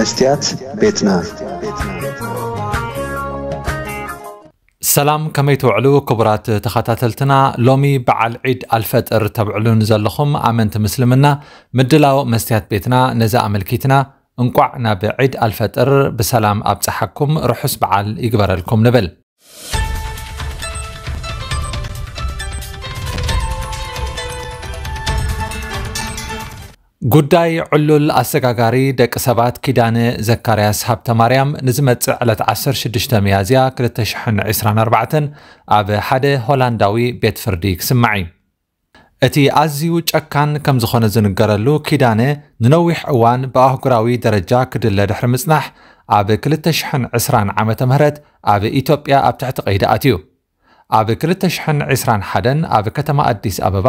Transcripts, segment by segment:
مستيات بيتنا سلام كمي توعلو كبرات تخاتاتلتنا لومي بعل عيد الفطر تبعلون زلخم امنت مسلمنا مدلاو مستيات بيتنا نزا املكيتنا انقعنا بعيد الفتر بسلام ابصحكم رحس بعل يقبر لكم نبل ጉዳይ ዕሉል ኣሰጋጋሪ ደቂ ሰባት ኪዳነ ዘካርያስ ሃብተ ማርያም ንዝመፅእ ዕለት 16 መያዝያ 224 ኣብ ሓደ ሆላንዳዊ ቤት ፍርዲ ክስማዕ እዩ እቲ ኣዝዩ ጨካን ከም ዝኾነ ዝንገረሉ ኪዳነ ንነዊሕ እዋን ብኣህጉራዊ ደረጃ ክድለ ድሕሪ ምፅናሕ ኣብ 220 ዓ ም ኣብ ኢትዮጵያ ኣብ ትሕቲ ቀይዳኣት እዩ ኣብ 221 ኣብ ከተማ ኣዲስ ኣበባ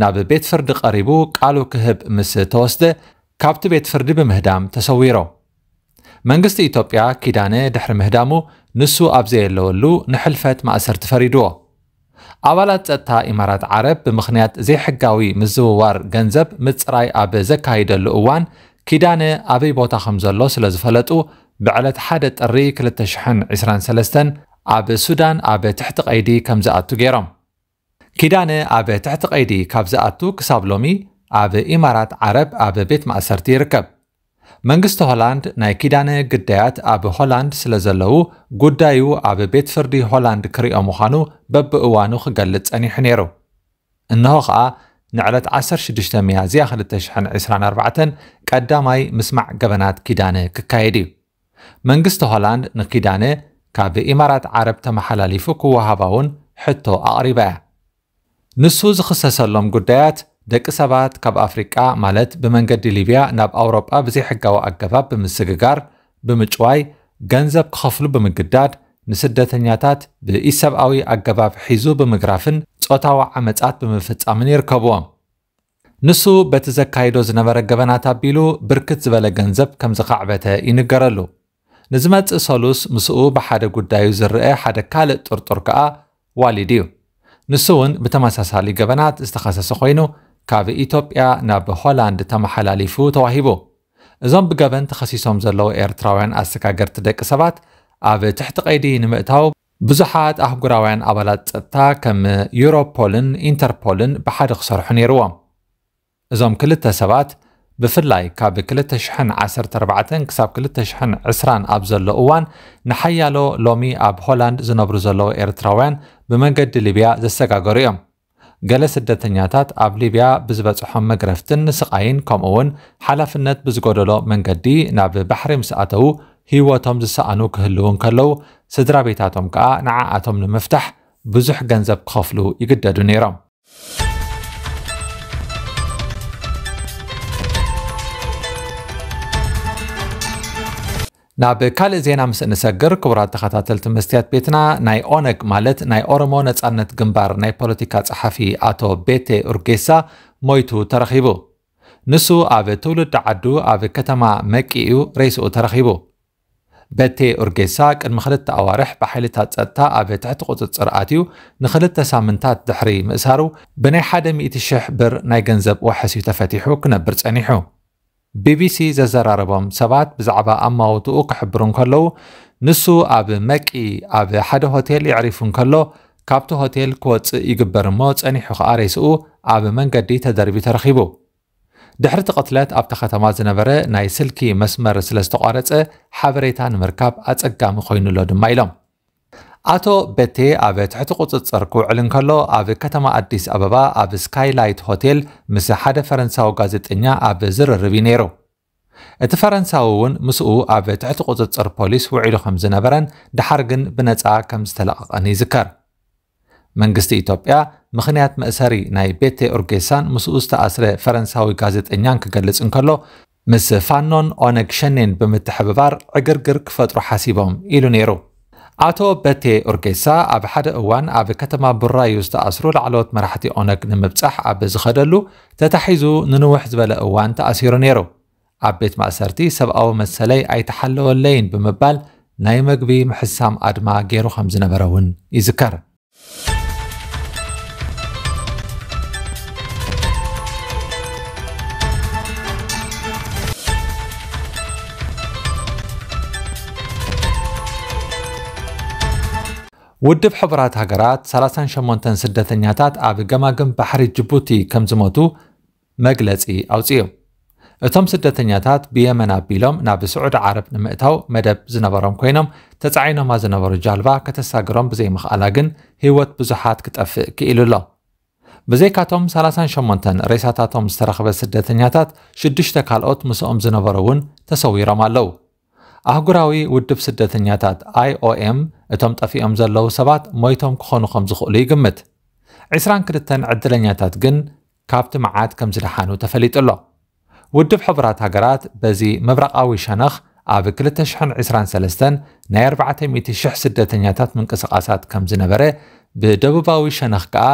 ናብ ቤት ፍርዲ ቀሪቡ ቃሉ ክህብ ምስ ተወስደ ካብቲ ቤት ፍርዲ ብምህዳም ተሰዊሮ መንግስቲ ኢትዮጵያ ኪዳነ ድሕሪ ምህዳሙ ንሱ ኣብ ዘየለወሉ ንሕልፈት ማእሰር ተፈሪድዎ ኣባላት ፀጥታ ኢማራት ዓረብ ብምኽንያት ዘይሕጋዊ ምዝውዋር ገንዘብ ምፅራይ ኣብ ዘካይደሉ እዋን ኪዳነ ኣበይ ቦታ ከም ዘሎ ስለ ዝፈለጡ ብዕለት 1 ጥሪ 223 ኣብ ሱዳን ኣብ ትሕቲ ቀይዲ ከም ዝኣቱ ገይሮም ኪዳነ ኣብ ትሕቲ ቀይዲ ካብ ዝኣቱ ክሳብ ሎሚ ኣብ ኢማራት ዓረብ ኣብ ቤት ማእሰርቲ ይርከብ መንግስቲ ሆላንድ ናይ ኪዳነ ግዳያት ኣብ ሆላንድ ስለ ዘለዉ ጉዳዩ ኣብ ቤት ፍርዲ ሆላንድ ክሪኦ ምዃኑ በብእዋኑ ክገልጽ ጸኒሑ ነይሩ እንሆ ከዓ ንዕለት 16 መያዝያ 2024 ቀዳማይ ምስማዕ ገበናት ኪዳነ ክካየድ እዩ መንግስቲ ሆላንድ ንኪዳነ ካብ ብኢማራት ዓረብ ተመሓላሊፉ ክወሃባ እውን ሕቶ ኣቕሪባ እያ ንሱ ዝኽሰሰሎም ጉዳያት ደቂ ሰባት ካብ ኣፍሪቃ ማለት ብመንገዲ ሊብያ ናብ ኣውሮጳ ብዘይሕጋዊ ኣገባብ ብምስግጋር ብምጭዋይ ገንዘብ ክኸፍሉ ብምግዳድ ንስደተኛታት ብኢሰብኣዊ ኣገባብ ሒዙ ብምግራፍን ፆታዊ ዓመፃት ብምፍጻምን ይርከብዎም ንሱ በቲ ዘካይዶ ዝነበረ ገበናት ኣቢሉ ብርክት ዝበለ ገንዘብ ከም ዝኻዕበተ ይንገረሉ ንዝመፅእ ሰሉስ ምስኡ ብሓደ ጉዳዩ ዝርአ ሓደ ካልእ ጥርጡር ከዓ ዋሊድ እዩ ንሱ እውን ብተመሳሳሊ ገበናት ዝተኸሰሰ ኮይኑ ካብ ኢትዮጵያ ናብ ሆላንድ ተመሓላሊፉ ተዋሂቡ እዞም ብገበን ተኸሲሶም ዘለዉ ኤርትራውያን ኣሰጋገርቲ ደቂ ሰባት ኣብ ትሕቲ ቀይዲ ንምእታው ብዙሓት ኣህጉራውያን ኣባላት ፀጥታ ከም ዩሮፖልን ኢንተርፖልን ብሓደ ክሰርሑ ነይርዎም እዞም ክልተ ሰባት ብፍላይ ካብ 2014 ክሳብ 2020 ኣብ ዘሎ እዋን ንሓያሎ ሎሚ ኣብ ሆላንድ ዝነብሩ ዘለዉ ኤርትራውያን ብመንገዲ ሊብያ ዘሰጋገሩ እዮም ገለ ስደተኛታት ኣብ ሊብያ ብዝበፅሖም መግረፍትን ከምኡ ውን ሓላፍነት ብዝጎደሎ መንገዲ ናብ ባሕሪ ኣተዉ ህይወቶም ዝሰኣኑ ክህልውን ከለዉ ስድራ ቤታቶም ከዓ ንዓኣቶም ንምፍታሕ ብዙሕ ገንዘብ ክኸፍሉ ይግደዱ ነይሮም ናብ ካልእ ዜና ምስ እንሰግር ክቡራት ተኸታተልቲ መስትያት ቤትና ናይ ኦነግ ማለት ናይ ኦሮሞ ነፃነት ግንባር ናይ ፖለቲካ ፀሓፊ ኣቶ ቤቴ ኡርጌሳ ሞይቱ ተረኺቡ ንሱ ኣብ ትውልድ ዓዱ ኣብ ከተማ እዩ ሬስኡ ተረኺቡ ቤቴ ኡርጌሳ ቅድሚ ክልተ ኣዋርሕ ብሓይልታት ፀጥታ ኣብ ትሕቲ ቁፅፅር ኣትዩ ንክልተ ሳምንታት ድሕሪ ምእሳሩ ብናይ 1000 ብር ናይ ገንዘብ ወሐሲ ተፈቲሑ ክነብር ፀኒሑ ቢቢሲ ዘዘራረቦም ሰባት ብዛዕባ ኣማውትኡ ክሕብሩ እንከለዉ ንሱ ኣብ መቂ ኣብ ሓደ ሆቴል ይዕሪፉ እንከሎ ካብቲ ሆቴል ክወፅእ ይግበር እሞ ጸኒሑ ኸዓ ሬስኡ ኣብ መንገዲ ተደርቢ ተረኺቡ ድሕሪ እቲ ቅትለት ኣብቲ ከተማ ዝነበረ ናይ ስልኪ መስመር ስለ ዝተቋረፀ ሓበሬታ ንምርካብ ኣጸጋሚ ኮይኑሎ ድማ ኢሎም ኣቶ ቤቴ ኣብ ትሕቲ ቁፅፅር ክውዕል እንከሎ ኣብ ከተማ ኣዲስ ኣበባ ኣብ ስካይላይት ሆቴል ምስ ሓደ ፈረንሳዊ ጋዜጠኛ ኣብ ዝርርብ እዩ ነይሩ እቲ ፈረንሳዊ እውን ምስኡ ኣብ ትሕቲ ቁፅፅር ፖሊስ ውዒሉ ከም ዝነበረን ድሓር ግን ብነፃ ከም ዝተለቐቐን ይዝከር መንግስቲ ኢትዮጵያ ምኽንያት መእሰሪ ናይ ቤቴ ኦርጌሳን ምስኡ ዝተኣስረ ፈረንሳዊ ጋዜጠኛን ክገልጽ እንከሎ ምስ ፋኖን ኦነግ ሸኔን ብምትሕብባር ዕግርግር ክፈጥሩ ሓሲቦም ኢሉ ነይሩ ኣቶ በቴ ኦርጌሳ ኣብ ሓደ እዋን ኣብ ከተማ እዩ ዝተኣስሩ ላዕለዎት መራሕቲ ኦነግ ንምብፃሕ ኣብ ዝኸደሉ ተታሒዙ ንንውሕ ዝበለ እዋን ተኣሲሩ ነይሩ ኣብ ቤት ማእሰርቲ ሰብኣዊ መሰለይ ኣይተሓለወለይን ብምባል ናይ መግቢ ምሕሳም ኣድማ ገይሩ ከም ዝነበረ እውን ይዝከር ውድብ ሕቡራት ሃገራት 38 ስደተኛታት ኣብ ገማግም ባሕሪ ጅቡቲ ከም ዝሞቱ መግለፂ ኣውፅኡ እቶም ስደተኛታት ብየመን ኣቢሎም ናብ ስዑድ ዓረብ ንምእታው መደብ ዝነበሮም ኮይኖም ተፃዒኖማ ዝነበሩ ጃልባ ከተሳግሮም ብዘይምኽኣላ ግን ህይወት ብዙሓት ክጠፍእ ክኢሉ ኣሎ ብዘይካቶም 38 ሬሳታቶም ዝተረኽበ ስደተኛታት 6ዱሽተ ካልኦት ምስኦም ዝነበሩ እውን ተሰዊሮም ኣለዉ ኣህጉራዊ ውድብ ስደተኛታት ኣይኦኤም እቶም ጠፊኦም ዘለዉ ሰባት ሞይቶም ክኾኑ ከም ዝኽእሉ ይግምት 22 ዕድለኛታት ግን ካብቲ መዓት ከም ዝደሓኑ ተፈሊጡ ኣሎ ውድብ ሕቡራት ሃገራት በዚ ምብራቃዊ ሸነኽ ኣብ 223 ናይ 400,000 ስደተኛታት ምንቅስቓሳት ከም ዝነበረ ብደቡባዊ ሸነኽ ከዓ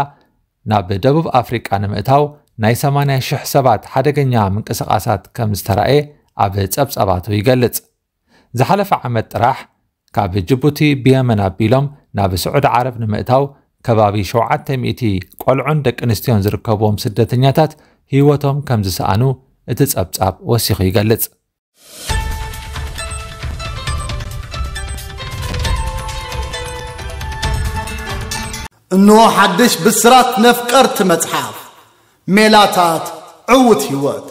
ናብ ደቡብ ኣፍሪቃ ንምእታው ናይ 80,000 ሰባት ሓደገኛ ምንቅስቓሳት ከም ዝተረአየ ኣብ ጸብጸባቱ ይገልጽ ዝሓለፈ ዓመት ጥራሕ ካብ ጅቡቲ ብየመን ኣቢሎም ናብ ስዑድ ዓረብ ንምእታው ከባቢ 700 ቆልዑን ደቂ ኣንስትዮን ዝርከብዎም ስደተኛታት ህይወቶም ከም ዝሰኣኑ እቲ ጸብጻብ ወሲኹ ይገልጽ እንሆ ሓድሽ ብስራት ነፍቀርቲ መጽሓፍ ሜላታት ዕውት ህይወት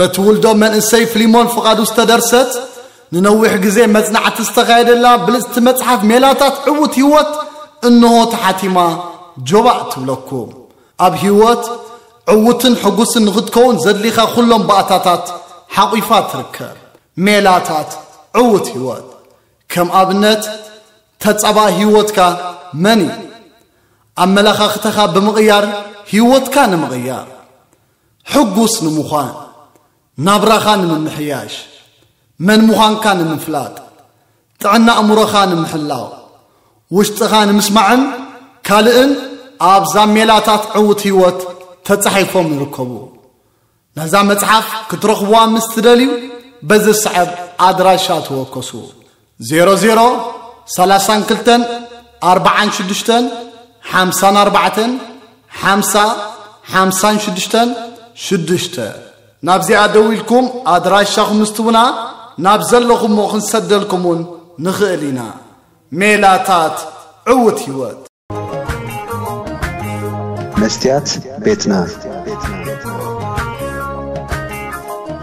በቲ ውልዶ መንእሰይ ፍሊሞን ፍቓዱ ዝተደርሰት ننوح جزي مزنعة استغير الله بلست متحف ميلاتات عوت يوت انه تحتما جوعت لكم اب يوت عوت حقوس نغد كون زدليخا خلهم باتاتات حقيفات ركب ميلاتات عوت يوت كم ابنت تتصبا كا مني املاخا ختخا بمغيار هيوتكا نمغيار حقوس نمخان نابراخا نمحياش من من مخانك من فلات تعنا أمرخان من حلاو وش تخان مسمعا كالئن أب زميلاتات عوت هيوت تتحي فهم ركبو نزام متحف كترخوا مستدليو بز السعب هو وكسو زيرو زيرو سلاسان كلتن أربعان شدشتن حمسان أربعتن حمسا حمسان شدشتن شدشتن نبزي أدويلكم أدراشاكم مستونا ناب زلكم مخن سدلكمون نخيلنا ميلاتات عوت هيوات مستيات بيتنا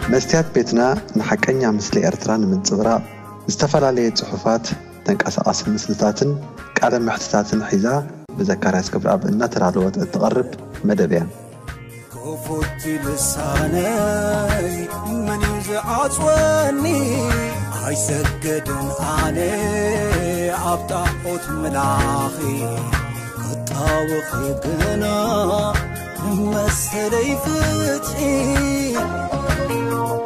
مستيات بيتنا نحكينا مثل ارتران من صغرى استفر عليه صحفات تنقص اس مثلتاتن قال محتتاتن حذا بذكر اسكبر اب النتر على الوقت تقرب مدبيان فوت لساني من يزعصوني ኣይሰግድን ኣነ ኣብ ጣዖት መላኺ ክጣውኺ ግና መሰለይ ፍትሒ